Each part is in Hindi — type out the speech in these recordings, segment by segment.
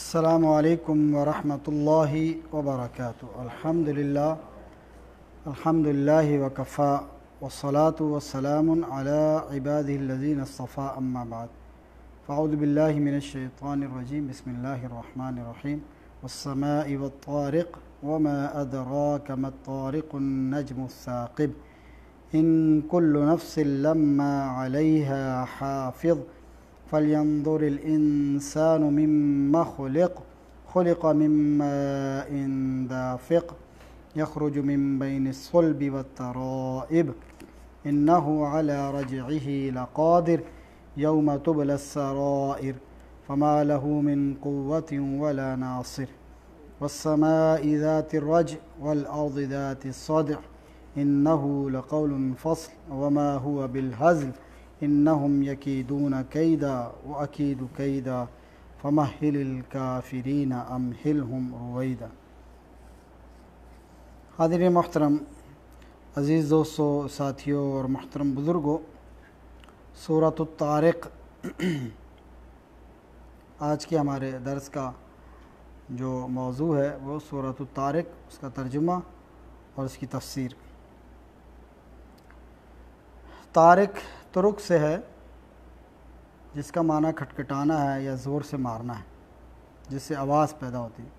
السلام عليكم ورحمة الله وبركاته الحمد لله الحمد لله وكفى والصلاة والسلام على عباده الذين اصطفى أما بعد فأعوذ بالله من الشيطان الرجيم بسم الله الرحمن الرحيم والسماء والطارق وما أدراك ما الطارق النجم الثاقب إن كل نفس لما عليها حافظ فلينظر الإنسان مما خلق خلق من ماء دافق يخرج من بين الصلب والترائب إنه على رجعه لقادر يوم تبلى السرائر فما له من قوة ولا ناصر والسماء ذات الرجع والأرض ذات الصدع إنه لقول فصل وما هو بالهزل इन्नहुम यकीदून कैदा व अकीद कैदा फ़महिल काफरीन अमहिल हम रवैदा हादिर मोहतरम अज़ीज़ दोस्तों साथियों और मोहतरम बुज़ुर्गों सूरत तारक आज के हमारे दर्स का जो मौजू है वो सूरत तारक उसका तर्जुमा और उसकी तफसीर तारक तुरुक से है जिसका माना खटखटाना है या ज़ोर से मारना है जिससे आवाज़ पैदा होती है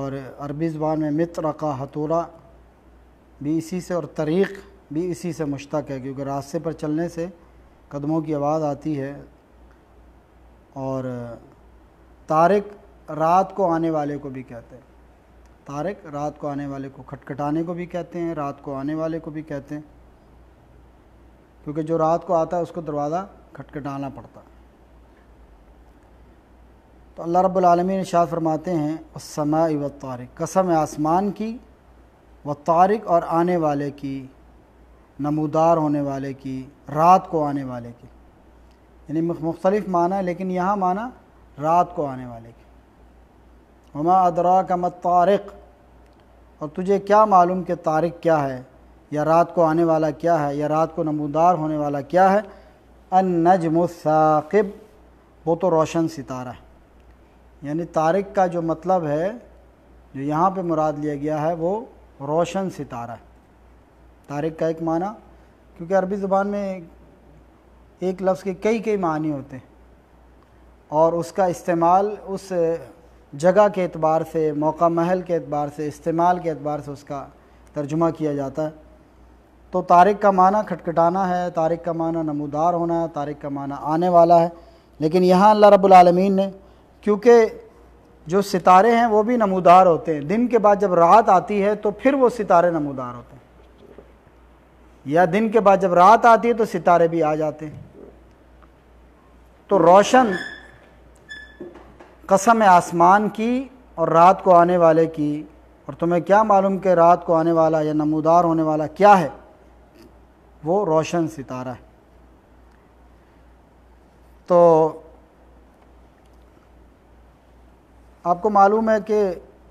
और अरबी ज़बान में मित्र का हथोरा भी इसी से और तरीक़ भी इसी से मुश्तक है क्योंकि रास्ते पर चलने से कदमों की आवाज़ आती है और तारक रात को आने वाले को भी कहते हैं तारक रात को आने वाले को खटखटाने को भी कहते हैं रात को आने वाले को भी कहते हैं क्योंकि जो रात को आता है उसको दरवाज़ा खटखटाना पड़ता तो अल्लाह रब्लमी इशाद फरमाते हैं समय व तारिक कसम आसमान की व तारिक और आने वाले की नमूदार होने वाले की रात को आने वाले की यानी मुख्तलिफ माना है लेकिन यहाँ माना रात को आने वाले की हमा अदरा का मत तारक और तुझे क्या मालूम कि तारक क्या है या रात को आने वाला क्या है या रात को नमूदार होने वाला क्या है अन नजमसाक़ब वो तो रोशन सितारा है यानी तारक का जो मतलब है जो यहाँ पे मुराद लिया गया है वो रोशन सितारा है तारक का एक माना क्योंकि अरबी ज़ुबान में एक लफ्ज़ के कई कई मानी होते हैं और उसका इस्तेमाल उस जगह के अतबार से मौका महल के अतबार से इस्तेमाल के अतबार से उसका तर्जुमा किया जाता है तो तारिक का माना खटखटाना है तारिक का माना नमोदार होना है तारिक का माना आने वाला है लेकिन यहाँ अल्लाह रबालमीन ने क्योंकि जो सितारे हैं वो भी नमोदार होते हैं दिन के बाद जब रात आती है तो फिर वो सितारे नमोदार होते हैं या दिन के बाद जब रात आती है तो सितारे भी आ जाते हैं तो रोशन कसम आसमान की और रात को आने वाले की और तुम्हें क्या मालूम कि रात को आने वाला या नमोदार होने वाला क्या है वो रोशन सितारा है तो आपको मालूम है कि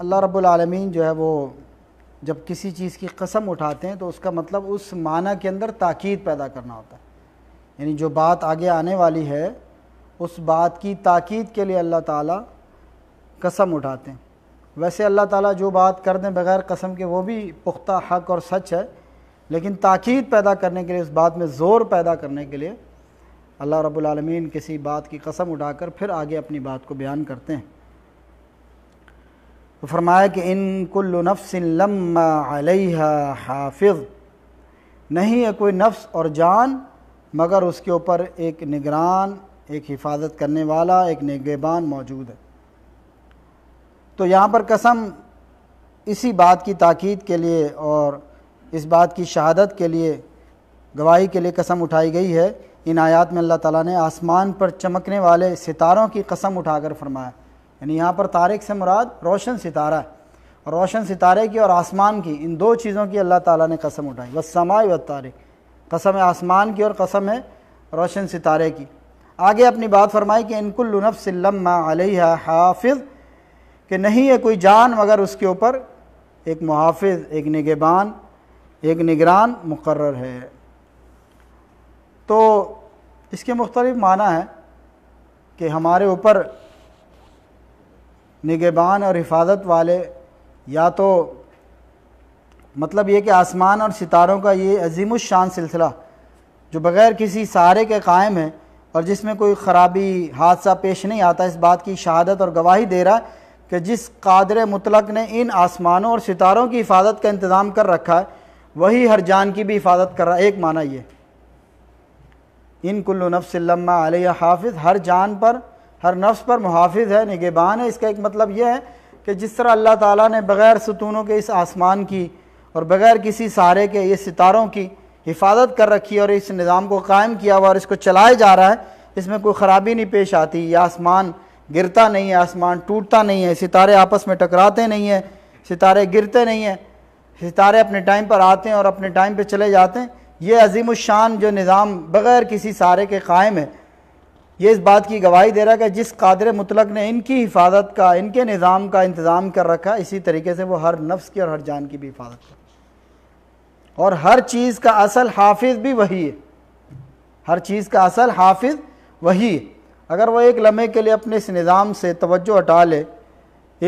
अल्लाह रब्बुल रबालमीन जो है वो जब किसी चीज़ की कसम उठाते हैं तो उसका मतलब उस माना के अंदर ताक़ीद पैदा करना होता है यानी जो बात आगे आने वाली है उस बात की ताक़ीद के लिए अल्लाह ताला कसम उठाते हैं वैसे अल्लाह ताला जो बात कर दें बग़ैर कसम के वो भी पुख्ता हक और सच है लेकिन ताकीद पैदा करने के लिए उस बात में ज़ोर पैदा करने के लिए अल्लाह रब्बुल रबालमीन किसी बात की कसम उठाकर फिर आगे अपनी बात को बयान करते हैं तो फरमाया कि इन कुल्लु नफ्स लम्मा अलैहा हाफिज नहीं है कोई नफ्स और जान मगर उसके ऊपर एक निगरान एक हिफाजत करने वाला एक निगेबान मौजूद है तो यहाँ पर कसम इसी बात की ताकीद के लिए और इस बात की शहादत के लिए गवाही के लिए कसम उठाई गई है इन आयात में अल्लाह ताला ने आसमान पर चमकने वाले सितारों की कसम उठाकर फरमाया यानी यहाँ पर तारक से मुराद रोशन सितारा है और रोशन सितारे की और आसमान की इन दो चीज़ों की अल्लाह ताला ने कसम उठाई बस समाय व तारक कसम है आसमान की और कसम है रोशन सितारे की आगे अपनी बात फरमाई कि इनकुल्लनफ़िल्लम्मा अलैहा हाफिज़ कि नहीं है कोई जान मगर उसके ऊपर एक मुहाफ़ एक निगेबान एक निगरान मुकर है तो इसके मुख्तलिफ माना है कि हमारे ऊपर निगेबान और हिफाजत वाले या तो मतलब ये कि आसमान और सितारों का ये अजीम शान सिलसिला जो बग़ैर किसी सहारे के कायम है और जिसमें कोई ख़राबी हादसा पेश नहीं आता इस बात की शहादत और गवाही दे रहा है कि जिस कादर मुतलक ने इन आसमानों और सितारों की हिफाजत का इंतज़ाम कर रखा है वही हर जान की भी हिफाजत कर रहा है एक माना ये इन कुल्लु नफ्स लम्मा आलिया हाफिज हर जान पर हर नफ्स पर मुहाफ़ है निगेबान है इसका एक मतलब यह है कि जिस तरह अल्लाह ताला ने बग़ैर सतूनों के इस आसमान की और बग़ैर किसी सहारे के ये सितारों की हिफाजत कर रखी और इस निज़ाम को कायम किया हुआ और इसको चलाया जा रहा है इसमें कोई ख़राबी नहीं पेश आती ये आसमान गिरता नहीं है आसमान टूटता नहीं है सितारे आपस में टकराते नहीं हैं सितारे गिरते नहीं हैं सितारे अपने टाइम पर आते हैं और अपने टाइम पर चले जाते हैं ये अजीम शान जो निज़ाम बग़ैर किसी सारे के कायम है ये इस बात की गवाही दे रहा है कि जिस कादर मुतलक ने इनकी हिफाजत का इनके निज़ाम का इंतज़ाम कर रखा इसी तरीके से वो हर नफ्स की और हर जान की भी हिफाजत कर और हर चीज़ का असल हाफिज भी वही है हर चीज़ का असल हाफिज वही है अगर वह एक लम्हे के लिए अपने इस निज़ाम से तोज्जो हटा ले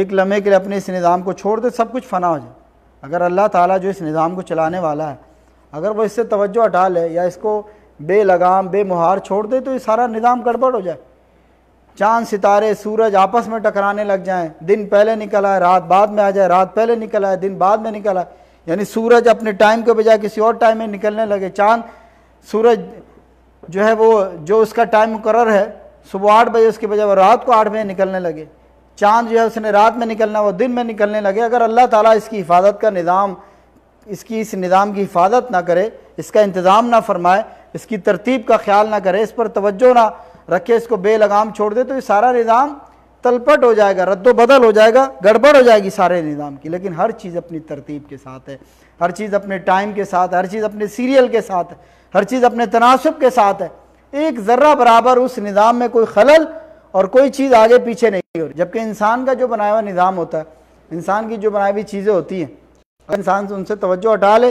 एक लम्हे के लिए अपने इस निज़ाम को छोड़ दे सब कुछ फना हो जाए अगर अल्लाह ताला जो इस निज़ाम को चलाने वाला है अगर वो इससे तवज्जो हटा ले या इसको बेलगाम बेमुहार छोड़ दे तो ये सारा निज़ाम गड़बड़ हो जाए चांद सितारे सूरज आपस में टकराने लग जाएं दिन पहले निकल आए रात बाद में आ जाए रात पहले निकल आए दिन बाद में निकल आए यानी सूरज अपने टाइम के बजाय किसी और टाइम में निकलने लगे चांद सूरज जो है वो जो उसका टाइम मुकर है सुबह आठ बजे उसके बजाय वो रात को आठ बजे निकलने लगे चांद जो है उसने रात में निकलना वो दिन में निकलने लगे अगर अल्लाह ताला इसकी हिफाजत का निज़ाम इसकी इस निज़ाम की हिफाजत ना करे इसका इंतज़ाम ना फरमाए इसकी तरतीब का ख्याल ना करे इस पर तवज्जो ना रखे इसको बेलगाम छोड़ दे तो ये सारा निज़ाम तलपट हो जाएगा रद्द बदल हो जाएगा गड़बड़ हो जाएगी सारे निज़ाम की लेकिन हर चीज़ अपनी तरतीब के साथ है हर चीज़ अपने टाइम के साथ हर चीज़ अपने सीरियल के साथ है हर चीज़ अपने तनासब के साथ है एक ज़र्रा बराबर उस निज़ाम में कोई खलल और कोई चीज़ आगे पीछे नहीं हो रही जबकि इंसान का जो बनाया हुआ निज़ाम होता है इंसान की जो बनाई हुई चीज़ें होती हैं अगर इंसान उनसे तवज्जो हटा ले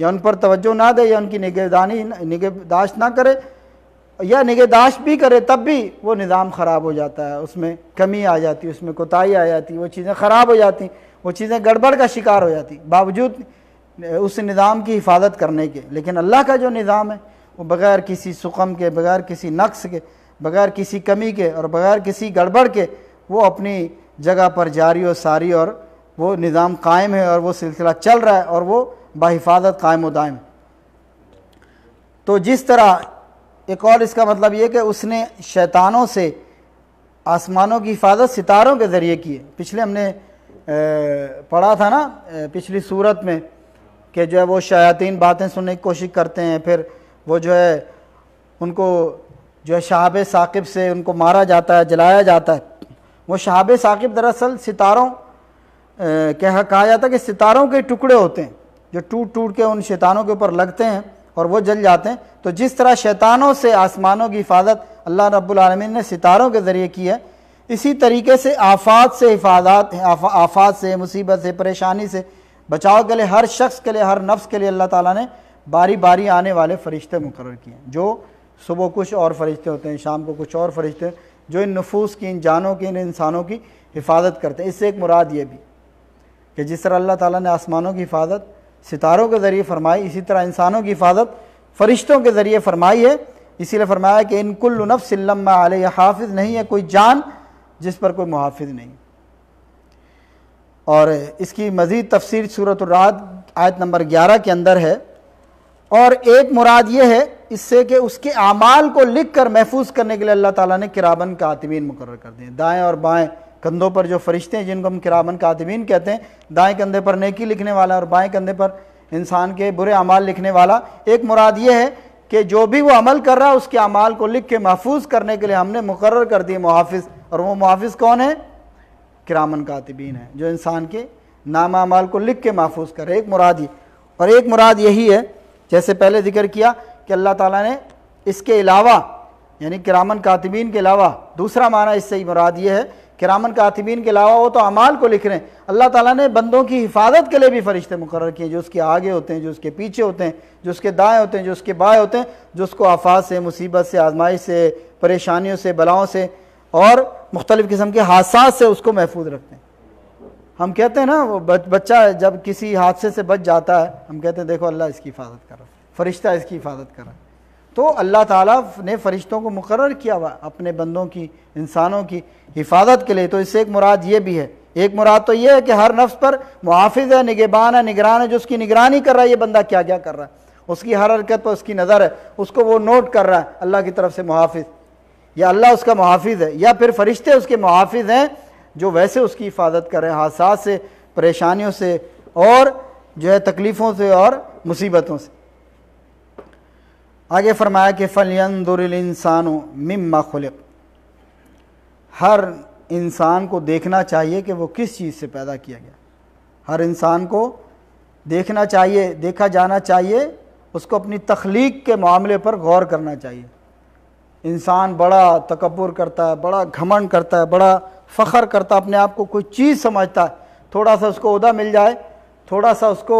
या उन पर तवज्जो ना दे या उनकी निगहदानी निगहदाश्त ना करे या निगहदाश्त भी करे तब भी वो निज़ाम ख़राब हो जाता है उसमें कमी आ जाती है उसमें कोताही आ जाती वो चीज़ें ख़राब हो जाती वो चीज़ें गड़बड़ का शिकार हो जाती बावजूद उस निज़ाम की हिफाजत करने के लेकिन अल्लाह का जो निज़ाम है वो बग़ैर किसी सुकम के बग़ैर किसी नक्श के बगैर किसी कमी के और बगैर किसी गड़बड़ के वो अपनी जगह पर जारी और सारी और वो निज़ाम कायम है और वो सिलसिला चल रहा है और वो बाहिफाजत कायम व दायम तो जिस तरह एक और इसका मतलब ये कि उसने शैतानों से आसमानों की हिफाजत सितारों के ज़रिए किए पिछले हमने पढ़ा था ना पिछली सूरत में कि जो है वो शयातीन बातें सुनने की कोशिश करते हैं फिर वो जो है उनको जो है शहाब साकिब से उनको मारा जाता है जलाया जाता है वो शहाब साकिब दरअसल सितारों कह कहा जाता है कि सितारों के टुकड़े होते हैं जो टूट टूट के उन शैतानों के ऊपर लगते हैं और वो जल जाते हैं तो जिस तरह शैतानों से आसमानों की हिफाजत अल्लाह रब्लमिन ने सितारों के ज़रिए की है इसी तरीके से आफात से हिफाजत आफात से मुसीबत से परेशानी से बचाव के लिए हर शख्स के लिए हर नफ्स के लिए अल्लाह ताला ने बारी बारी आने वाले फ़रिश्ते मुकर किए हैं जो सुबह कुछ और फरिश्ते होते हैं शाम को कुछ और फरिश्ते हैं जो इन नफूस की इन जानों की इन इंसानों की हिफाजत करते हैं इससे एक मुराद ये भी कि जिस तरह अल्लाह ताला ने आसमानों की हिफाजत सितारों के ज़रिए फरमाई इसी तरह इंसानों की हिफाजत फरिश्तों के ज़रिए फरमाई है इसीलिए फरमाया कि इन कुल्लनफ़िल्लम आल हाफिज़ नहीं है कोई जान जिस पर कोई मुहाफ़ नहीं और इसकी मज़ीद तफसर सूरत आयत नंबर ग्यारह के अंदर है और एक मुराद ये है इससे कि उसके अमाल को लिख कर महफूज करने के लिए अल्लाह ताला ने किराबन आतमीन मुकर कर दिए दाएँ और बाएँ कंधों पर जो फरिश्ते हैं जिनको हम का आतमीन कहते हैं दाएँ कंधे पर नेकी लिखने वाला और बाएं कंधे पर इंसान के बुरे अमाल लिखने वाला एक मुराद ये है कि जो भी वो अमल कर रहा है उसके अमाल को लिख के महफूज करने के लिए हमने मुकर कर दिए मुहाफ़ और वह मुहाफ़ कौन है किरामन कातबीन है जो इंसान के नाम अमाल को लिख के महफूज करे एक मुराद ये और एक मुराद यही है जैसे पहले जिक्र किया कि अल्लाह ताला ने इसके अलावा यानी करामन कातिबीन के अलावा दूसरा माना इससे मुराद ये है करामन कातिबीन के अलावा वो तो अमाल को लिख रहे हैं अल्लाह ताला ने बंदों की हिफाजत के लिए भी फरिश्ते मुकर किए जो उसके आगे होते हैं जो उसके पीछे होते हैं जो उसके दाएँ होते हैं जो उसके बाएँ होते हैं जो उसको आफात से मुसीबत से आजमाइश से परेशानियों से बलाओं से और मुख्तलिफ़ किस्म के हादसा से उसको महफूज रखते हैं हम कहते हैं ना वो बच्चा जब किसी हादसे से बच जाता है हम कहते हैं देखो अल्लाह इसकी हिफाजत कर रहा है फ़रिश्ता इसकी हिफाजत कर रहा है तो अल्लाह ताला ने फ़रिश्तों को मुकर किया हुआ अपने बंदों की इंसानों की हिफाजत के लिए तो इससे एक मुराद ये भी है एक मुराद तो ये है कि हर नफ्स पर मुहाफ़ है निगेबान है निगरान है जो उसकी निगरानी कर रहा है ये बंदा क्या क्या कर रहा है उसकी हर हरकत पर उसकी नज़र है उसको वो नोट कर रहा है अल्लाह की तरफ से मुहाफ़ या अल्लाह उसका मुहाफ़ है या फिर फरिश्ते उसके मुहाफ़ हैं जो वैसे उसकी हिफाजत कर रहे हैं हादसा से परेशानियों से और जो है तकलीफ़ों से और मुसीबतों से आगे फरमाया कि फ़लियंदुरिल इंसान मिम्मा खुलक हर इंसान को देखना चाहिए कि वो किस चीज़ से पैदा किया गया हर इंसान को देखना चाहिए देखा जाना चाहिए उसको अपनी तख्लीक के मामले पर गौर करना चाहिए इंसान बड़ा तकबर करता है बड़ा घमंड करता है बड़ा फ़ख्र करता है अपने आप को कोई चीज़ समझता है थोड़ा सा उसको उदा मिल जाए थोड़ा सा उसको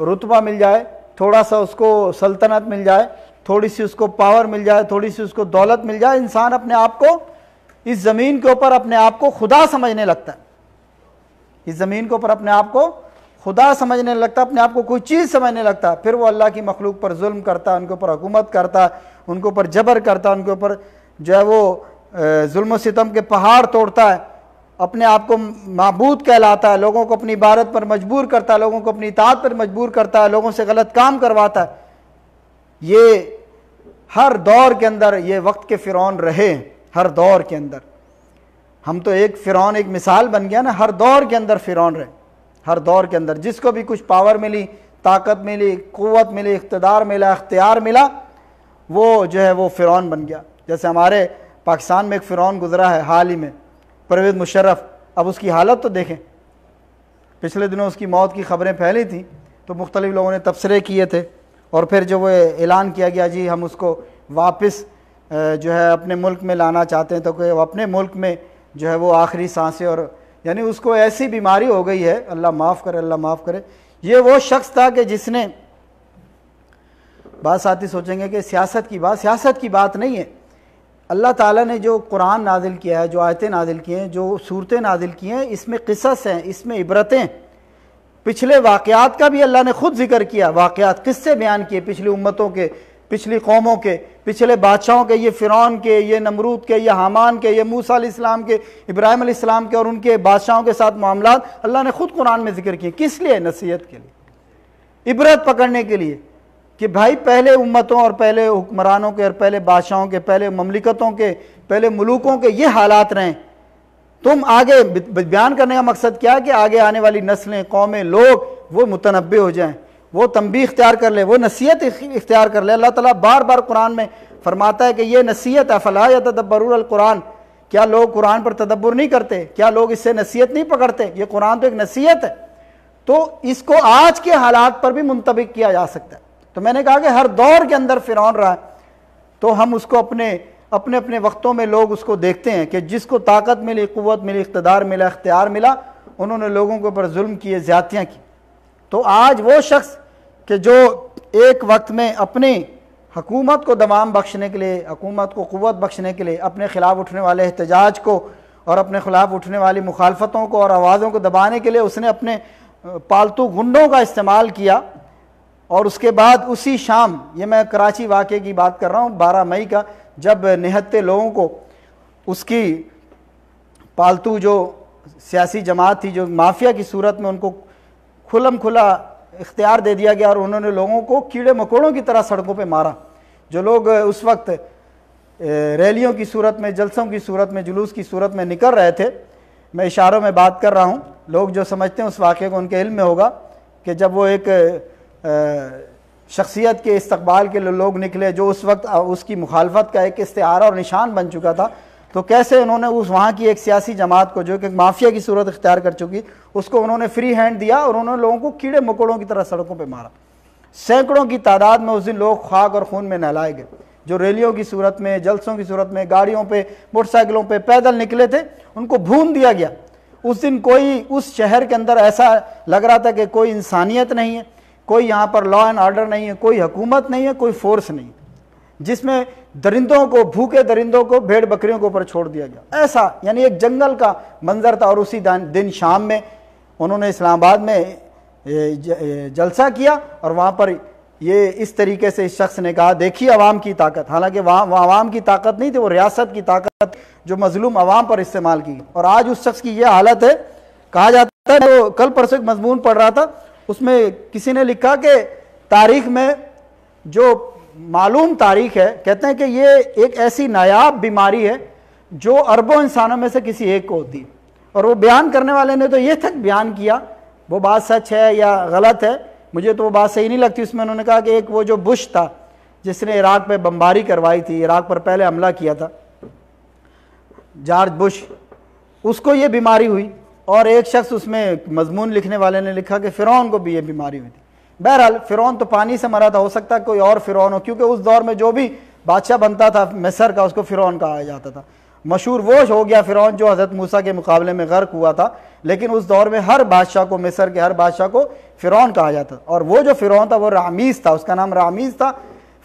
रुतबा मिल जाए थोड़ा सा उसको सल्तनत मिल जाए थोड़ी सी उसको पावर मिल जाए थोड़ी सी उसको दौलत मिल जाए इंसान अपने आप को इस ज़मीन के ऊपर अपने आप को खुदा समझने लगता है इस ज़मीन के ऊपर अपने आप को खुदा समझने लगता अपने आप को कोई चीज़ समझने लगता फिर वो अल्लाह की मखलूक पर जुल्म करता उनके ऊपर हुकूमत करता उनके ऊपर जबर करता उनके ऊपर जो है वो जुल्म सितम के पहाड़ तोड़ता है अपने आप को मबूद कहलाता है लोगों को अपनी इबारत पर मजबूर करता है लोगों को अपनी इतात पर मजबूर करता है लोगों से गलत काम करवाता है ये हर दौर के अंदर ये वक्त के फ़िरौन रहे हर दौर के अंदर हम तो एक फ़िरौन एक मिसाल बन गया ना हर दौर के अंदर फ़िरौन रहे हर दौर के अंदर जिसको भी कुछ पावर मिली ताकत मिली क़वत मिली इकतदार मिला अख्तियार मिला वो जो है वो फ़िरौन बन गया जैसे हमारे पाकिस्तान में एक फ़िरौन गुजरा है हाल ही में परवेज़ मुशर्रफ अब उसकी हालत तो देखें पिछले दिनों उसकी मौत की खबरें फैली थी तो मुख्तलिफ़ लोगों ने तबसरे किए थे और फिर जो वो ऐलान किया गया जी हम उसको वापस जो है अपने मुल्क में लाना चाहते हैं तो कि अपने मुल्क में जो है वो आखिरी सांसें और यानी उसको ऐसी बीमारी हो गई है अल्लाह माफ़ करे अल्लाह माफ़ करे ये वो शख्स था कि जिसने बात साथी सोचेंगे कि सियासत की बात सियासत की बात नहीं है अल्लाह ताला ने जो कुरान नाजिल किया है जो आयतें नाजिल किए हैं जो सूरतें नाजिल किए हैं इसमें किसस हैं इसमें इबरतें हैं पिछले वाक़ात का भी अल्लाह ने खुद जिक्र किया वाक़ात किससे बयान किए पिछली उम्मतों के पिछली कौमों के पिछले बादशाहों के ये फ़िरौन के ये नमरूद के ये हमान के ये मूसा इस्लाम के इब्राहिम इस्लाम के और उनके बादशाहों के साथ मामला अल्लाह ने खुद कुरान में जिक्र किए किस लिए नसीहत के लिए इबरत पकड़ने के लिए कि भाई पहले उम्मतों और पहले हुक्मरानों के और पहले बादशाहों के पहले ममलिकतों के पहले मलूकों के ये हालात रहें तुम आगे बयान करने का मकसद क्या है कि आगे आने वाली नस्लें कौमें लोग वो मुतनबे हो जाएं वो तंबी इख्तियार कर लें वो नसीहत इख्तियार कर लें अल्लाह ताला बार बार कुरान में फरमाता है कि ये नसीहत है फ़ला या कुरान क्या लोग कुरान पर तदब्बर नहीं करते क्या लोग इससे नसीहत नहीं पकड़ते ये कुरान तो एक नसीहत है तो इसको आज के हालात पर भी मुंतबिक किया जा सकता है तो मैंने कहा कि हर दौर के अंदर फ़िरौन रहा है तो हम उसको अपने अपने अपने वक्तों में लोग उसको देखते हैं कि जिसको ताकत मिली क़वत मिली इकतदार मिला इख्तियार मिला उन्होंने लोगों के ऊपर जुल्म किए ज़्यादतियाँ की तो आज वो शख्स के जो एक वक्त में अपनी हकूमत को दमाम बख्शने के लिए हकूमत को क़वत बख्शने के लिए अपने ख़िलाफ़ उठने वाले एहतजाज को और अपने ख़िलाफ़ उठने वाली मुखालफतों को और आवाज़ों को दबाने के लिए उसने अपने पालतू गुंडों का इस्तेमाल किया और उसके बाद उसी शाम ये मैं कराची वाक़े की बात कर रहा हूँ बारह मई का जब निहत्ते लोगों को उसकी पालतू जो सियासी जमात थी जो माफिया की सूरत में उनको खुलम खुला इख्तियार दे दिया गया और उन्होंने लोगों को कीड़े मकोड़ों की तरह सड़कों पर मारा जो लोग उस वक्त रैलियों की सूरत में जलसों की सूरत में जुलूस की सूरत में निकल रहे थे मैं इशारों में बात कर रहा हूँ लोग जो समझते हैं उस वाक़े को उनके इल्म में होगा कि जब वो एक शख्सियत के इस्तबाल के लोग निकले जो उस वक्त उसकी मुखालफत का एक इस्तारा और निशान बन चुका था तो कैसे उन्होंने उस वहाँ की एक सियासी जमात को जो कि माफिया की सूरत इख्तियार कर चुकी उसको उन्होंने फ्री हैंड दिया और उन्होंने लोगों को कीड़े मकोड़ों की तरह सड़कों पर मारा सैकड़ों की तादाद में उस दिन लोग खाक और खून में नहलाए गए जो रैलियों की सूरत में जलसों की सूरत में गाड़ियों पर मोटरसाइकिलों पर पैदल निकले थे उनको भून दिया गया उस दिन कोई उस शहर के अंदर ऐसा लग रहा था कि कोई इंसानियत नहीं है कोई यहाँ पर लॉ एंड ऑर्डर नहीं है कोई हुकूमत नहीं है कोई फोर्स नहीं जिसमें दरिंदों को भूखे दरिंदों को भेड़ बकरियों के ऊपर छोड़ दिया गया ऐसा यानी एक जंगल का मंजर था और उसी दिन शाम में उन्होंने इस्लामाबाद में जलसा किया और वहाँ पर ये इस तरीके से इस शख्स ने कहा देखिए अवाम की ताकत हालांकि वहाँ आवाम की ताकत नहीं थी वो रियासत की ताकत जो मजलूम अवाम पर इस्तेमाल की और आज उस शख्स की यह हालत है कहा जाता है तो कल परसों एक मजमून पढ़ रहा था उसमें किसी ने लिखा कि तारीख में जो मालूम तारीख है कहते हैं कि ये एक ऐसी नायाब बीमारी है जो अरबों इंसानों में से किसी एक को होती और वो बयान करने वाले ने तो ये तक बयान किया वो बात सच है या गलत है मुझे तो वो बात सही नहीं लगती उसमें उन्होंने कहा कि एक वो जो बुश था जिसने इराक पर बमबारी करवाई थी इराक पर पहले हमला किया था जॉर्ज बुश उसको ये बीमारी हुई और एक शख्स उसमें मजमून लिखने वाले ने लिखा कि फ़िरौन को भी ये बीमारी हुई थी बहरहाल फ़िरौन तो पानी से मरा था हो सकता कोई और फ़िरौन हो क्योंकि उस दौर में जो भी बादशाह बनता था मिसर का उसको फ़िरौन कहा जाता था मशहूर वोश हो गया फ़िरौन जो हज़रत मूसा के मुकाबले में गर्क हुआ था लेकिन उस दौर में हर बादशाह को मिसर के हर बादशाह को फ़िरौन कहा जाता था और वो जो फ़िरौन था वो रामीज़ था उसका नाम रामीज़ था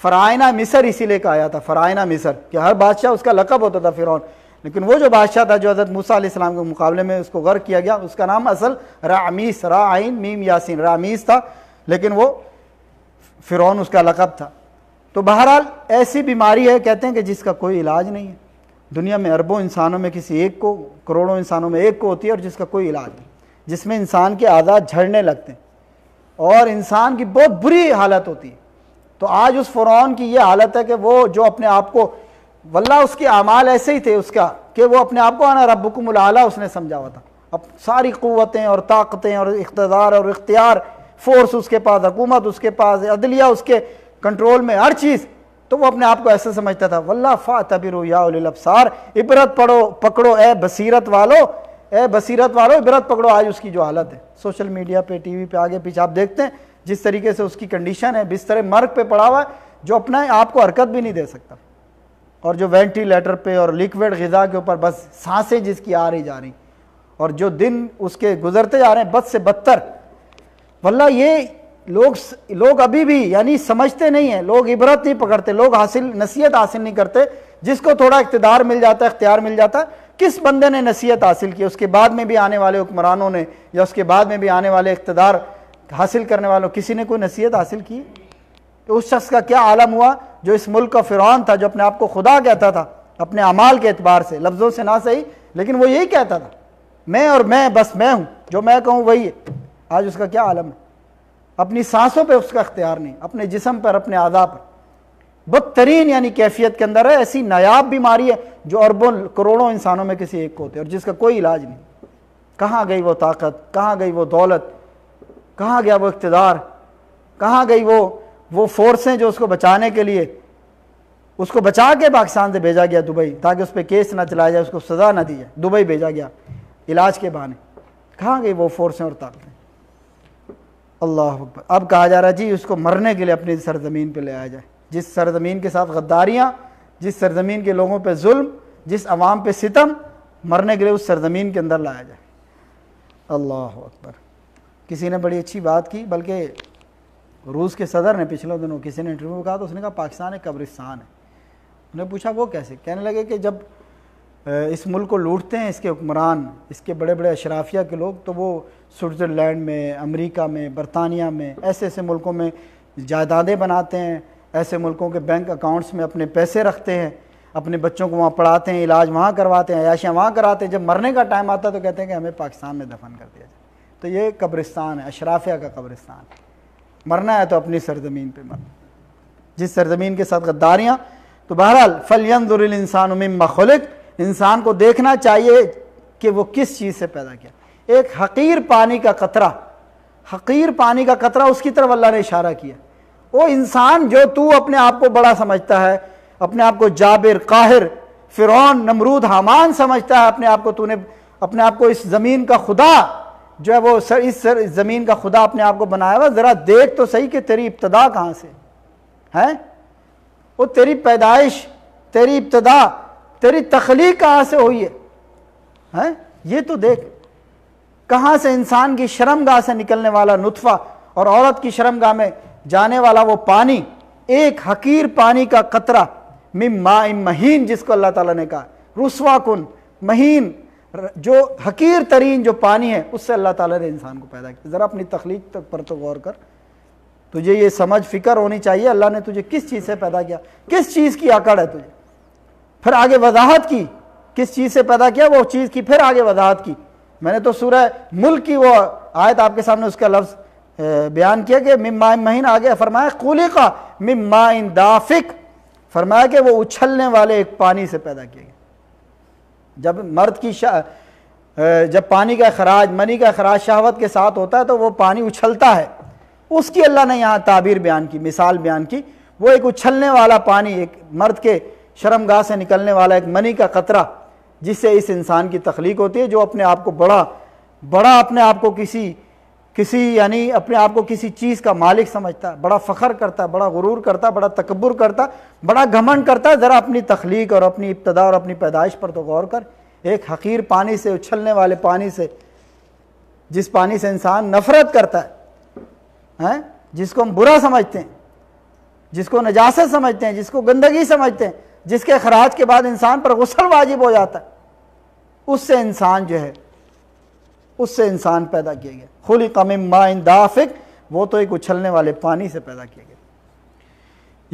फ़रायना मिसर इसीलिए कहा जाता फ़रायना मिसर कि हर बादशाह उसका लकब होता था फ़िरौन लेकिन वो जो बादशाह था जो हज़रत मूसा इस्लाम के मुकाबले में उसको गर्व किया गया उसका नाम असल रामीस रा आइन मीम यासिन रामीस था लेकिन वो फ़िरौन उसका लकब था तो बहरहाल ऐसी बीमारी है कहते हैं कि जिसका कोई इलाज नहीं है दुनिया में अरबों इंसानों में किसी एक को करोड़ों इंसानों में एक को होती है और जिसका कोई इलाज नहीं जिसमें इंसान के आज़ाद झड़ने लगते हैं और इंसान की बहुत बुरी हालत होती है तो आज उस फ़ुरौन की ये हालत है कि वो जो अपने आप को वल्ला उसके अमाल ऐसे ही थे उसका कि वो अपने आप को आना रबकुमल आला उसने समझा हुआ था अब सारी क़वतें और ताकतें और इकतदार और इख्तियार फोर्स उसके पास हुकूमत उसके पास अदलिया उसके कंट्रोल में हर चीज़ तो वो अपने आप को ऐसे समझता था वल्ला फ़ा तबिर याबसार इबरत पढ़ो पकड़ो ए बसीरत वालो ए बसीरत वालो इबरत पकड़ो आज उसकी जो हालत है सोशल मीडिया पर टी वी पर आगे पीछे आप देखते हैं जिस तरीके से उसकी कंडीशन है बिस्तर मर्ग पर पड़ा हुआ है जो अपना आप को हरकत भी नहीं दे सकता और जो वेंटिलेटर पे और लिक्विड गज़ा के ऊपर बस सांसें जिसकी आ रही जा रही और जो दिन उसके गुजरते जा रहे हैं बद से बदतर वल्ला ये लोग लोग अभी भी यानी समझते नहीं हैं लोग इबरत नहीं पकड़ते लोग हासिल नसीहत हासिल नहीं करते जिसको थोड़ा इकतदार मिल जाता है इख्तियार मिल जाता किस बंदे ने नसीहत हासिल की उसके बाद में भी आने वाले हुक्मरानों ने या उसके बाद में भी आने वाले इकतदार हासिल करने वालों किसी ने कोई नसीहत हासिल की कि उस शख्स का क्या आलम हुआ जो इस मुल्क का फ़िरौन था जो अपने आप को खुदा कहता था अपने अमाल के अतबार से लफ्ज़ों से ना सही लेकिन वो यही कहता था मैं और मैं बस मैं हूँ जो मैं कहूँ वही है आज उसका क्या आलम है अपनी सांसों पर उसका अख्तियार नहीं अपने जिसम पर अपने आदा पर बदतरीन यानी कैफियत के अंदर है ऐसी नायाब बीमारी है जो अरबों करोड़ों इंसानों में किसी एक को होती है और जिसका कोई इलाज नहीं कहाँ गई वो ताकत कहाँ गई वो दौलत कहाँ गया वो इकतदार कहाँ गई वो वो फोर्सें जो उसको बचाने के लिए उसको बचा के पाकिस्तान से भेजा गया दुबई ताकि उस पर केस ना चलाया जाए उसको सज़ा ना दी जाए दुबई भेजा गया इलाज के बहाने कहाँ गई वो फोर्सें और ताकतें अल्लाह अकबर अब कहा जा रहा है जी उसको मरने के लिए अपनी सरजमीन पर ले आया जाए जिस सरजमीन के साथ गद्दारियाँ जिस सरजमीन के लोगों पर जुल्म जिस अवाम पे सितम मरने के लिए उस सरजमीन के अंदर लाया जाए अल्लाह अकबर किसी ने बड़ी अच्छी बात की बल्कि रूस के सदर ने पिछले दिनों किसी ने इंटरव्यू कहा तो उसने कहा पाकिस्तान एक कब्रिस्तान है उन्हें पूछा वो कैसे कहने लगे कि जब इस मुल्क को लूटते हैं इसके हुक्मरान इसके बड़े बड़े अशराफिया के लोग तो वो स्विट्ज़रलैंड में अमेरिका में बरतानिया में ऐसे ऐसे मुल्कों में जायदादें बनाते हैं ऐसे मुल्कों के बैंक अकाउंट्स में अपने पैसे रखते हैं अपने बच्चों को वहाँ पढ़ाते हैं इलाज वहाँ करवाते हैं याशियाँ वहाँ कराते हैं जब मरने का टाइम आता है तो कहते हैं कि हमें पाकिस्तान में दफन कर दिया जाए तो ये कब्रिस्तान है अशराफिया का कब्रिस्तान है मरना है तो अपनी सरजमीन पे मर जिस सरजमीन के साथ गद्दारियाँ तो बहरहाल फलियन इंसान मखलिक इंसान को देखना चाहिए कि वो किस चीज़ से पैदा किया एक हकीर पानी का कतरा हकीर पानी का कतरा उसकी तरफ अल्लाह ने इशारा किया वो इंसान जो तू अपने आप को बड़ा समझता है अपने आप को जाबिर काहिर फिरौन नमरूद हमान समझता है अपने आप को तूने अपने आप को इस ज़मीन का खुदा जो है वो सर इस सर ज़मीन का खुदा अपने आप को बनाया हुआ ज़रा देख तो सही कि तेरी इब्तदा कहाँ से है वो तेरी पैदाइश तेरी इब्तदा तेरी तखलीक कहाँ से हुई है हैं ये तो देख कहाँ से इंसान की शर्मगाह से निकलने वाला नुतफ़ा और औरत की शर्मगाह में जाने वाला वो पानी एक हकीर पानी का कतरा मिम माए महीन जिसको अल्लाह ताला ने कहा रुसवा कन महीन जो हकीर तरीन जो पानी है उससे अल्लाह ताला ने इंसान को पैदा किया ज़रा अपनी तख्लीक तक पर तो गौर कर तुझे ये समझ फिक्र होनी चाहिए अल्लाह ने तुझे किस चीज़ से पैदा किया किस चीज़ की आकड़ है तुझे फिर आगे वजाहत की किस चीज़ से पैदा किया वो चीज़ की फिर आगे वजाहत की मैंने तो सूरह मुल्क की वो आयत आपके सामने उसका लफ्ज़ बयान किया कि मिम्मा महीन आगे फरमाया कुली का मिम्मा दाफिक फरमाया कि वो उछलने वाले एक पानी से पैदा किया गया जब मर्द की जब पानी का खराज मनी का खराज शहावत के साथ होता है तो वो पानी उछलता है उसकी अल्लाह ने यहाँ ताबीर बयान की मिसाल बयान की वो एक उछलने वाला पानी एक मर्द के शर्मगाह से निकलने वाला एक मनी का कतरा जिससे इस इंसान की तख्लीक होती है जो अपने आप को बड़ा बड़ा अपने आप को किसी किसी यानी अपने आप को किसी चीज़ का मालिक समझता है बड़ा फ़ख्र करता है बड़ा गुरूर करता है बड़ा तकबर करता है बड़ा घमंड करता है ज़रा अपनी तख्लीक और अपनी इब्तदा और अपनी पैदाइश पर तो गौर कर एक हकीर पानी से उछलने वाले पानी से जिस पानी से इंसान नफरत करता है हैं जिसको हम बुरा समझते हैं जिसको नजासत समझते हैं जिसको गंदगी समझते हैं जिसके अखराज के बाद इंसान पर गसल वाजिब हो जाता है उससे इंसान जो है उससे इंसान पैदा किए गए खुली कम माइन दाफिक वो तो एक उछलने वाले पानी से पैदा किए गए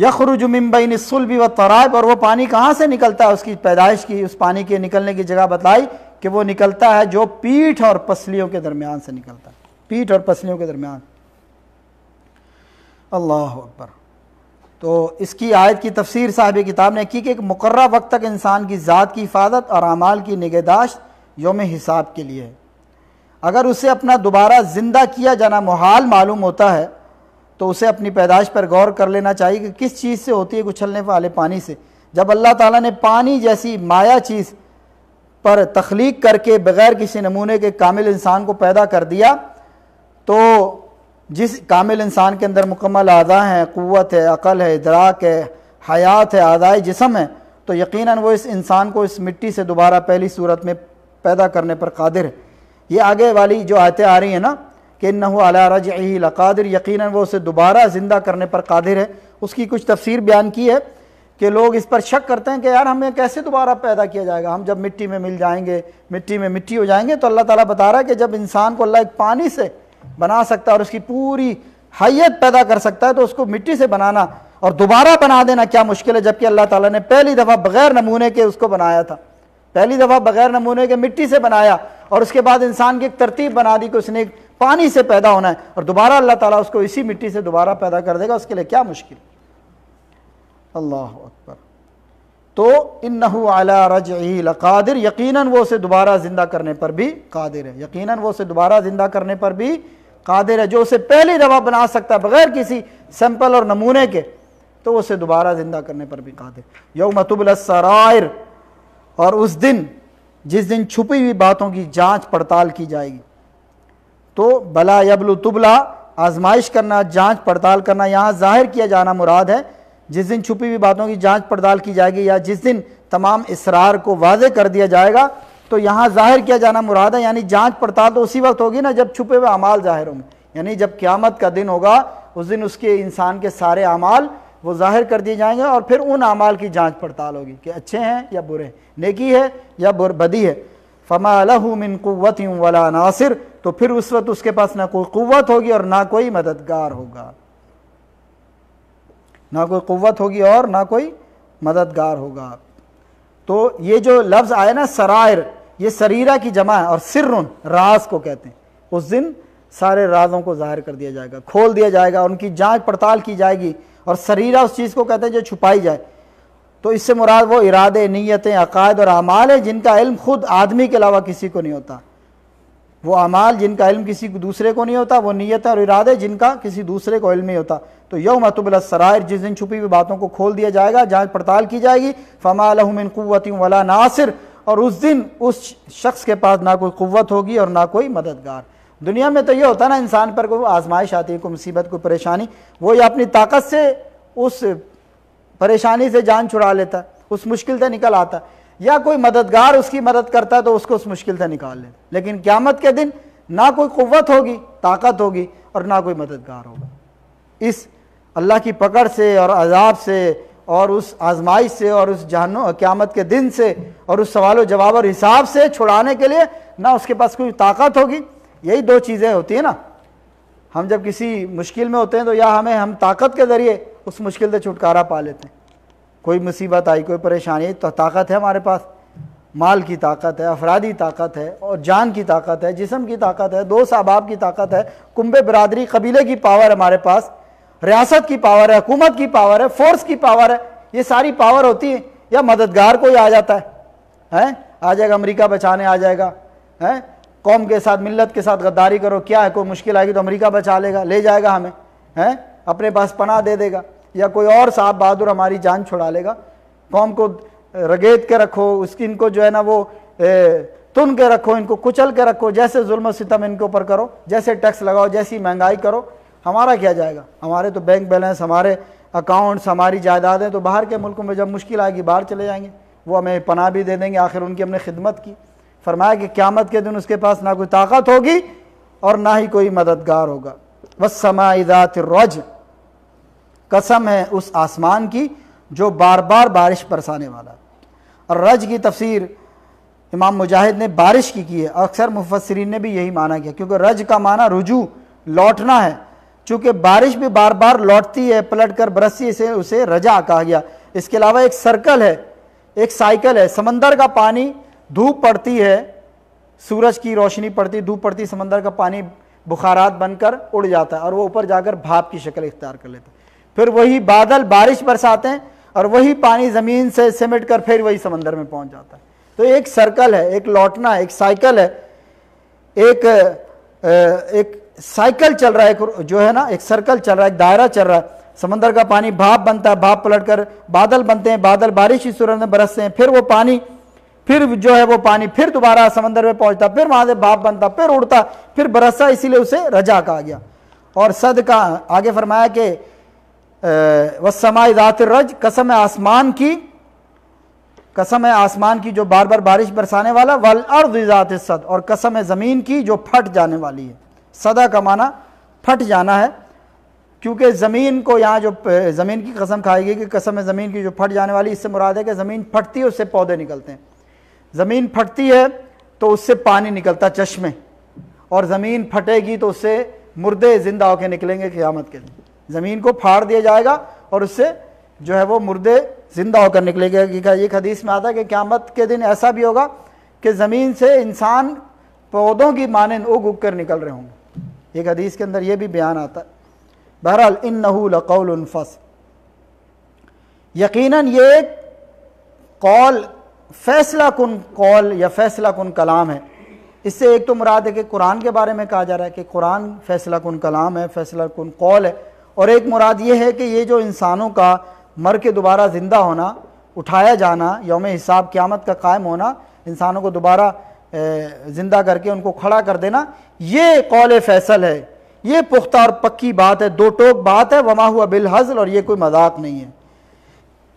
यखरुज मिम्बई सुलबी व तराब और वो पानी कहाँ से निकलता है उसकी पैदाइश की उस पानी के निकलने की जगह बताई कि वो निकलता है जो पीठ और पसलियों के दरमियान से निकलता है पीठ और पसलियों के दरमियान अल्लाह अकबर तो इसकी आयत की तफसीर साहब किताब ने की कि एक मुकर्रा वक्त तक इंसान की ज़ात की हिफाजत और अमाल की निगहदाश्त योम हिसाब के लिए है अगर उसे अपना दोबारा ज़िंदा किया जाना मुहाल मालूम होता है तो उसे अपनी पैदाइश पर गौर कर लेना चाहिए कि किस चीज़ से होती है उछलने वाले पानी से जब अल्लाह ताला ने पानी जैसी माया चीज़ पर तख्लीक करके बग़ैर किसी नमूने के कामिल इंसान को पैदा कर दिया तो जिस कामिल इंसान के अंदर मुकम्मल आदा हैं क़वत है अक़ल है इदराक है हयात है आदाय जिसम है तो यकीनन वो इस इंसान को इस मिट्टी से दोबारा पहली सूरत में पैदा करने पर कादिर है ये आगे वाली जो आयतें आ रही हैं ना कि न हो अला रज यकीन वो उसे दोबारा ज़िंदा करने पर कादिर है उसकी कुछ तफसीर बयान की है कि लोग इस पर शक करते हैं कि यार हमें कैसे दोबारा पैदा किया जाएगा हम जब मिट्टी में मिल जाएंगे मिट्टी में मिट्टी हो जाएंगे तो अल्लाह ताला बता रहा है कि जब इंसान को अल्लाह एक पानी से बना सकता है और उसकी पूरी हैत पैदा कर सकता है तो उसको मिट्टी से बनाना और दोबारा बना देना क्या मुश्किल है जबकि अल्लाह ताली ने पहली दफ़ा बगैर नमूने के उसको बनाया था पहली दफ़ा बगैर नमूने के मिट्टी से बनाया और उसके बाद इंसान की एक तरतीब बना दी कि उसने एक पानी से पैदा होना है और दोबारा अल्लाह ताला उसको इसी मिट्टी से दोबारा पैदा कर देगा उसके लिए क्या मुश्किल अल्लाह अकबर तो इन नहू रज लकादिर यकीन वो उसे दोबारा ज़िंदा करने पर भी कादिर है यकीन वो उसे दोबारा ज़िंदा करने पर भी कादिर है जो उसे पहली दवा बना सकता है बगैर किसी सैंपल और नमूने के तो उसे दोबारा ज़िंदा करने पर भी कादिर सरायर और उस दिन जिस दिन छुपी हुई बातों की जांच पड़ताल की जाएगी तो बला यबलु तुबला आजमाइश करना जांच पड़ताल करना यहाँ जाहिर किया जाना मुराद है जिस दिन छुपी हुई बातों की जांच पड़ताल की जाएगी या जिस दिन तमाम इसरार को वाजे कर दिया जाएगा तो यहाँ जाहिर किया जाना मुराद है यानी जांच पड़ताल तो उसी वक्त होगी ना जब छुपे हुए अमाल जाहिर होंगे यानी जब क़्यामत का दिन होगा उस दिन उसके इंसान के सारे अमाल वो ज़ाहिर कर दिए जाएंगे और फिर उन अमाल की जांच पड़ताल होगी कि अच्छे हैं या बुरे नेकी है या बुर बदी है फमा मिन क़वत वला नासिर तो फिर उस वक्त उसके पास ना कोई क़वत होगी और ना कोई मददगार होगा ना कोई क़वत होगी और ना कोई मददगार होगा तो ये जो लफ्ज़ आया ना सरायर ये सरीरा की जमा है और सिरुन राज को कहते हैं उस दिन सारे राजों को जाहिर कर दिया जाएगा खोल दिया जाएगा उनकी जांच पड़ताल की जाएगी और सरीरा उस चीज़ को कहते हैं जो छुपाई जाए तो इससे मुराद वो इरादे नीयतें अकायद और अमाल हैं जिनका इल्म खुद आदमी के अलावा किसी को नहीं होता वो अमाल जिनका इल्म किसी दूसरे को नहीं होता वो नीयत और इरादे जिनका किसी दूसरे को इल्म ही होता तो यो सरायर जिस दिन छुपी हुई बातों को खोल दिया जाएगा जाँच पड़ताल की जाएगी फमाल क़वत नासिर और उस दिन उस शख्स के पास ना कोई कुत होगी और ना कोई मददगार दुनिया में तो ये होता ना इंसान पर कोई आजमाइश आती है कोई मुसीबत कोई परेशानी वो ये अपनी ताकत से उस परेशानी से जान छुड़ा लेता है उस मुश्किल से निकल आता है या कोई मददगार उसकी मदद करता है तो उसको उस मुश्किल से निकाल लेता लेकिन क्यामत के दिन ना कोई क़वत होगी ताकत होगी और ना कोई मददगार होगा इस अल्लाह की पकड़ से और अजाब से और उस आजमाइश से और उस जहनो क़्यामत के दिन से और उस सवाल जवाब और हिसाब से छुड़ाने के लिए ना उसके पास कोई ताकत होगी यही दो चीज़ें होती हैं ना हम जब किसी मुश्किल में होते हैं तो या हमें हम ताकत के ज़रिए उस मुश्किल से छुटकारा पा लेते हैं कोई मुसीबत आई कोई परेशानी आई तो ताकत है हमारे पास माल की ताकत है अफरादी ताकत है और जान की ताकत है जिसम की ताकत है दोस्त अहबाब की ताकत है कुंबे बरदरी कबीले की पावर है हमारे पास रियासत की पावर है हुकूमत की पावर है फोर्स की पावर है ये सारी पावर होती है या मददगार कोई आ जाता है हैं आ जाएगा अमरीका बचाने आ जाएगा हैं कौम के साथ मिलत के साथ गद्दारी करो क्या है कोई मुश्किल आएगी तो अमेरिका बचा लेगा ले जाएगा हमें हैं अपने पास पना दे देगा या कोई और साहब बहादुर हमारी जान छुड़ा लेगा कौम को रगेत के रखो उसकी इनको जो है ना वो ए, तुन के रखो इनको कुचल के रखो जैसे जुल्म सितम इनके ऊपर करो जैसे टैक्स लगाओ जैसी महंगाई करो हमारा क्या जाएगा हमारे तो बैंक बैलेंस हमारे अकाउंट्स हमारी जायदादें तो बाहर के मुल्कों में जब मुश्किल आएगी बाहर चले जाएंगे वो हमें पनाह भी दे देंगे आखिर उनकी हमने खिदमत की फरमाया कि क्यामत के दिन उसके पास ना कोई ताकत होगी और ना ही कोई मददगार होगा बस समाइदात रोज कसम है उस आसमान की जो बार बार बारिश बरसाने वाला और रज की तफसीर इमाम मुजाहिद ने बारिश की की है अक्सर मुफसरीन ने भी यही माना किया क्योंकि रज का माना रुजू लौटना है चूँकि बारिश भी बार बार लौटती है पलट कर बरसती से उसे रजा कहा गया इसके अलावा एक सर्कल है एक साइकिल है समंदर का पानी धूप पड़ती है सूरज की रोशनी पड़ती धूप पड़ती समंदर का पानी बुखारात बनकर उड़ जाता है और वो ऊपर जाकर भाप की शक्ल इख्तियार कर लेता है फिर वही बादल बारिश बरसाते हैं और वही पानी ज़मीन से सिमट कर फिर वही समंदर में पहुंच जाता है तो एक सर्कल है एक लौटना एक साइकिल है एक एक साइकिल चल रहा है जो है ना एक सर्कल चल रहा है एक दायरा चल रहा है समंदर का पानी भाप बनता है भाप पलट कर बादल बनते हैं बादल बारिश की सूरत में बरसते हैं फिर वो पानी फिर जो है वो पानी फिर दोबारा समंदर में पहुंचता फिर वहां से भाप बनता फिर उड़ता फिर बरसा इसीलिए उसे रजा कहा गया और सद का आगे फरमाया कि समाय रात रज कसम है आसमान की कसम है आसमान की जो बार बार बारिश बरसाने वाला वल अर्दात सद और कसम है ज़मीन की जो फट जाने वाली है सदा का माना फट जाना है क्योंकि ज़मीन को यहाँ जो ज़मीन की कसम खाई गई कि कसम है ज़मीन की जो फट जाने वाली इससे मुराद है कि ज़मीन फटती है उससे पौधे निकलते हैं ज़मीन फटती है तो उससे पानी निकलता चश्मे और ज़मीन फटेगी तो उससे मुर्दे ज़िंदा होकर निकलेंगे क़्यामत के दिन ज़मीन को फाड़ दिया जाएगा और उससे जो है वो मुर्दे ज़िंदा होकर निकलेंगे एक हदीस में आता है कि क़्यामत के दिन ऐसा भी होगा कि ज़मीन से इंसान पौधों की मानंद उग उग कर निकल रहे होंगे एक हदीस के अंदर ये भी बयान आता है बहरहाल इन नहूलकौलफ़स यकीन ये कौल फैसला कन कौल या फैसला कन कलाम है इससे एक तो मुराद है कि कुरान के बारे में कहा जा रहा है कि कुरान फैसला कन कलाम है फैसला कन कौल है और एक मुराद ये है कि ये जो इंसानों का मर के दोबारा ज़िंदा होना उठाया जाना योम हिसाब क़्यामत का कायम होना इंसानों को दोबारा ज़िंदा करके उनको खड़ा कर देना ये कौल फैसल है ये पुख्ता और पक्की बात है दो टोक बात है वमा हुआ बिल हजल और ये कोई मजाक नहीं है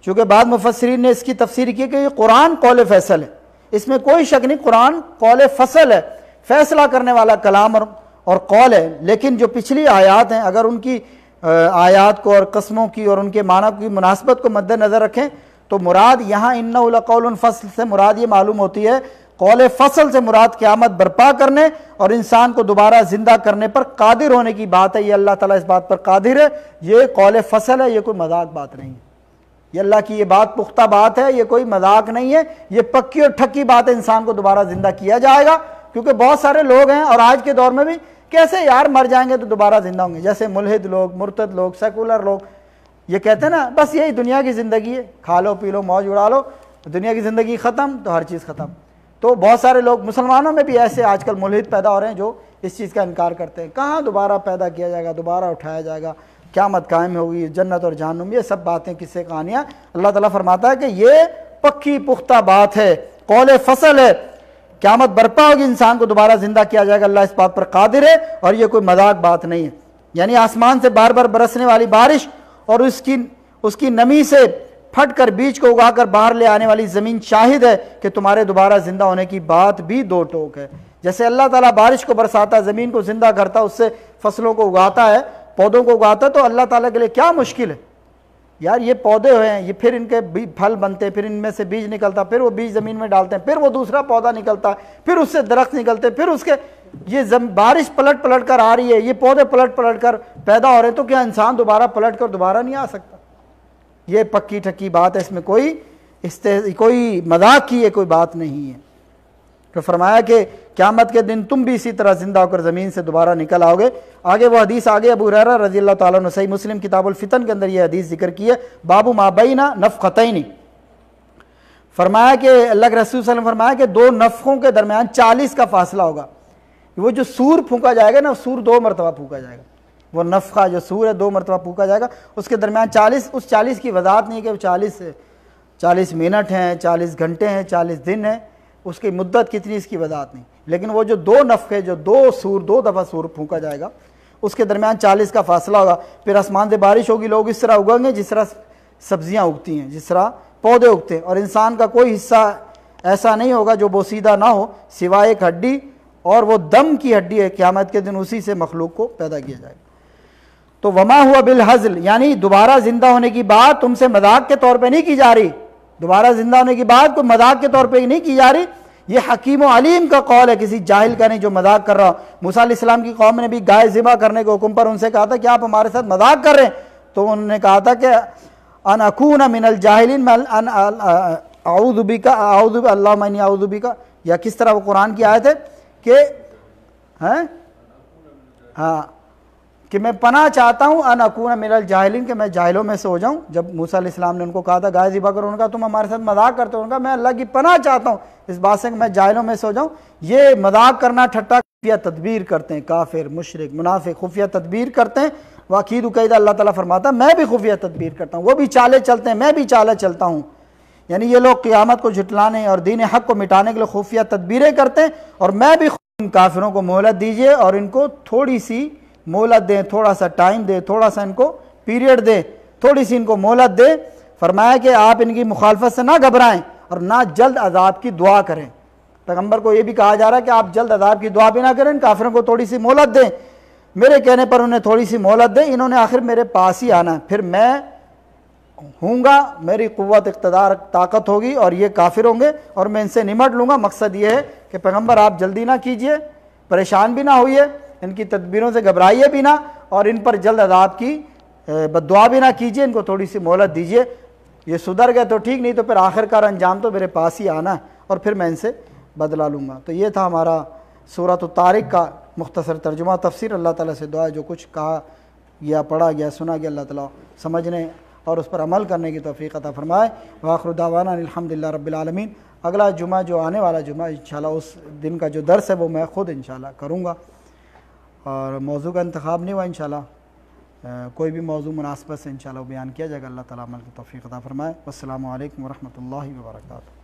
चूँकि बाद मुफसरीन ने इसकी तफसीर की कि ये कुरान कौल फैसल है इसमें कोई शक नहीं कुरान कौल फसल है फैसला करने वाला कलाम और और कौल है लेकिन जो पिछली आयात हैं अगर उनकी आयात को और कस्मों की और उनके मानव की मुनासबत को मद्दनज़र रखें तो मुराद यहाँ इन्नकौल फसल से मुराद ये मालूम होती है कौल फसल से मुराद क़्यामत बर्पा करने और इंसान को दोबारा ज़िंदा करने पर कादिर होने की बात है ये अल्लाह ताला इस बात पर कादिर है ये कौल फसल है ये कोई मजाक बात नहीं है ये अल्लाह की ये बात पुख्ता बात है ये कोई मजाक नहीं है ये पक्की और ठक्की बात है इंसान को दोबारा ज़िंदा किया जाएगा क्योंकि बहुत सारे लोग हैं और आज के दौर में भी कैसे यार मर जाएंगे तो दोबारा ज़िंदा होंगे जैसे मुलहिद लोग मुरतद लोग सेकुलर लोग ये कहते हैं ना बस यही दुनिया की ज़िंदगी है खा लो पी लो मौज उड़ा लो दुनिया की ज़िंदगी ख़त्म तो हर चीज़ ख़त्म तो बहुत सारे लोग मुसलमानों में भी ऐसे आजकल मुलहिद पैदा हो रहे हैं जो इस चीज़ का इनकार करते हैं कहाँ दोबारा पैदा किया जाएगा दोबारा उठाया जाएगा क्यामत कायम होगी जन्नत और जहनुम ये सब बातें किससे कहानियाँ अल्लाह ताला फरमाता है कि ये पक्की पुख्ता बात है कौल फसल है क्यामत बरपा होगी इंसान को दोबारा ज़िंदा किया जाएगा अल्लाह इस बात पर कादिर है और ये कोई मजाक बात नहीं है यानी आसमान से बार बार बरसने वाली बारिश और उसकी उसकी नमी से फट कर बीज को उगा कर बाहर ले आने वाली ज़मीन शाहिद है कि तुम्हारे दोबारा ज़िंदा होने की बात भी दो टोक है जैसे अल्लाह ताला बारिश को बरसाता है ज़मीन को ज़िंदा करता उससे फसलों को उगाता है पौधों को उगाता तो अल्लाह ताला के लिए क्या मुश्किल है यार ये पौधे हुए हैं ये फिर इनके फल बनते फिर इनमें से बीज निकलता फिर वो बीज ज़मीन में डालते हैं फिर वो दूसरा पौधा निकलता फिर उससे दरख्त निकलते फिर उसके ये जम, बारिश पलट पलट कर आ रही है ये पौधे पलट पलट कर पैदा हो रहे हैं तो क्या इंसान दोबारा पलट कर दोबारा नहीं आ सकता ये पक्की ठक्की बात है इसमें कोई इस कोई मजाक की है कोई बात नहीं है फिर फरमाया कि क़्यामत के दिन तुम भी इसी तरह ज़िंदा होकर ज़मीन से दोबारा निकल आओगे आगे वो हदीस आगे अबू रह रजी अल्लाह ताली सही मुस्लिम किताबुलफ़ितन के अंदर यह हदीस जिक्र की है बाबू माबैना नफ़तनी फरमाया कि अल्लाह के रसूल वसलम फरमाया कि दो नफ़ों के दरमियान चालीस का फासला होगा वो जो सूर फूका जाएगा ना सूर दो मरतबा फूका जाएगा वो नफ़ा जो सूर है दो मरतबा फूका जाएगा उसके दरमियान चालीस उस चालीस की वजाहत नहीं कि वो चालीस चालीस मिनट हैं चालीस घंटे हैं चालीस दिन हैं उसकी मुद्दत कितनी इसकी वजात नहीं लेकिन वो जो दो नफ़े जो दो सूर दो दफ़ा सूर फूका जाएगा उसके दरमियान चालीस का फासला होगा फिर आसमान से बारिश होगी लोग इस तरह उगेंगे जिस तरह सब्जियां उगती हैं जिस तरह पौधे उगते हैं और इंसान का कोई हिस्सा ऐसा नहीं होगा जो बोसीदा ना हो सिवाय एक हड्डी और वो दम की हड्डी है क्यामत के दिन उसी से मखलूक को पैदा किया जाएगा तो वमा हुआ बिल हजल यानी दोबारा ज़िंदा होने की बात तुमसे मजाक के तौर पे नहीं की जा रही दोबारा जिंदा होने की बात कोई मजाक के तौर पर ही नहीं की जा रही ये हकीम अलीम का कौल है किसी जाहिल का नहीं जो मजाक कर रहा हो मूसा की कौम ने भी गाय ज़िबा करने के हुक्म पर उनसे कहा था कि आप हमारे साथ मजाक कर रहे हैं तो उन्होंने कहा था कि अन अकून मिनल जाहिलिन का आउदब अल्लाह आउदबी का या किस तरह वो कुरान की आयत है कि हैं हाँ कि मैं पना चाहता हूँ अन अकून मिनल जाहलिन के मैं जाहिलों में से हो जाऊँ जब मूसा इस्लाम ने उनको कहा था गाय ज़िबा करो उनका तुम हमारे साथ मजाक करते हो उनका मैं अल्लाह की पना चाहता हूँ इस बात से मैं जाहिलों में से हो जाऊँ ये मजाक करना ठट्टा खुफिया तदबीर करते हैं काफिर मुशरक मुनाफे खुफिया तदबीर करते हैं वाक़ी उकैद अल्लाह ताली फरमाता मैं भी खुफिया तदबीर करता हूँ वो भी चाले चलते हैं मैं भी चाले चलता हूँ यानी ये लोग क़्यामत को झुटलाने और दीन हक को मिटाने के लिए खुफिया तदबीरें करते हैं और मैं भी इन काफिरों को मोहलत दीजिए और इनको थोड़ी सी मोहलत दें थोड़ा सा टाइम दें थोड़ा सा इनको पीरियड दें थोड़ी सी इनको मोहलत दें फरमाया कि आप इनकी मुखालफत से ना घबराएं और ना जल्द अजाब की दुआ करें पैगम्बर को ये भी कहा जा रहा है कि आप जल्द अजाब की दुआ भी ना करें काफिरों को थोड़ी सी मोहलत दें मेरे कहने पर उन्हें थोड़ी सी मोहलत दें इन्होंने आखिर मेरे पास ही आना फिर मैं हूँगा मेरी क़वत इकतदार ताकत होगी और ये काफिर होंगे और मैं इनसे निमट लूँगा मकसद ये है कि पैगम्बर आप जल्दी ना कीजिए परेशान भी ना होइए इनकी तदबीरों से घबराइए भी ना और इन पर जल्द अदाब की बदुआ भी ना कीजिए इनको थोड़ी सी मोहलत दीजिए ये सुधर गए तो ठीक नहीं तो फिर आखिरकार अंजाम तो मेरे पास ही आना है और फिर मैं इनसे बदला लूँगा तो ये था हमारा सूरत तारिक का मुख्तसर तर्जुमा तफसर अल्लाह ताला से दुआ जो कुछ कहा गया पढ़ा गया सुना गया अल्लाह ताला समझने और उस पर अमल करने की तोफ़ी अता फ़रमाए वाखरुदावाना अलहमदिल्ला रबालमीन अगला जुमा जो आने वाला जुमा इन उस दिन का जो दर्स है वो मैं ख़ुद इंशाल्लाह करूँगा और मौजू का इंतब नहीं हुआ इन कोई भी मौजू मुनासबत से इन बयान किया जाएगा अल्लाह ताली की तोफ़ी अदा फ़रमाए असल वरहमल वर्का